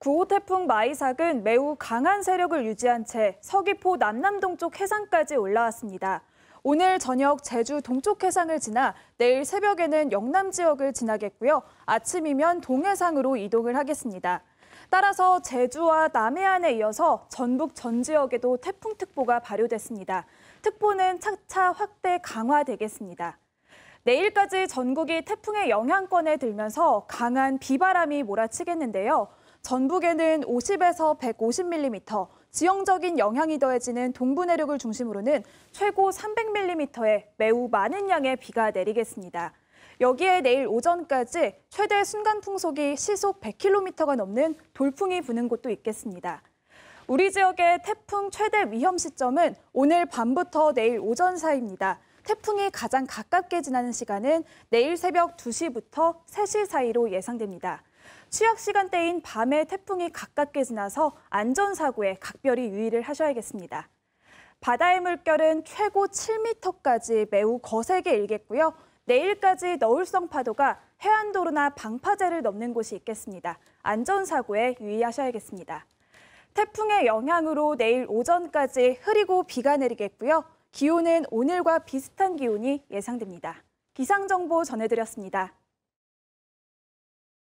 9호 태풍 마이삭은 매우 강한 세력을 유지한 채 서귀포 남남동쪽 해상까지 올라왔습니다. 오늘 저녁 제주 동쪽 해상을 지나 내일 새벽에는 영남 지역을 지나겠고요. 아침이면 동해상으로 이동을 하겠습니다. 따라서 제주와 남해안에 이어서 전북 전 지역에도 태풍특보가 발효됐습니다. 특보는 차차 확대 강화되겠습니다. 내일까지 전국이 태풍의 영향권에 들면서 강한 비바람이 몰아치겠는데요. 전북에는 50에서 150mm, 지형적인 영향이 더해지는 동부 내륙을 중심으로는 최고 300mm의 매우 많은 양의 비가 내리겠습니다. 여기에 내일 오전까지 최대 순간 풍속이 시속 100km가 넘는 돌풍이 부는 곳도 있겠습니다. 우리 지역의 태풍 최대 위험 시점은 오늘 밤부터 내일 오전 사이입니다. 태풍이 가장 가깝게 지나는 시간은 내일 새벽 2시부터 3시 사이로 예상됩니다. 취약 시간대인 밤에 태풍이 가깝게 지나서 안전사고에 각별히 유의를 하셔야겠습니다. 바다의 물결은 최고 7m까지 매우 거세게 일겠고요. 내일까지 너울성 파도가 해안도로나 방파제를 넘는 곳이 있겠습니다. 안전사고에 유의하셔야겠습니다. 태풍의 영향으로 내일 오전까지 흐리고 비가 내리겠고요. 기온은 오늘과 비슷한 기온이 예상됩니다. 기상정보 전해드렸습니다.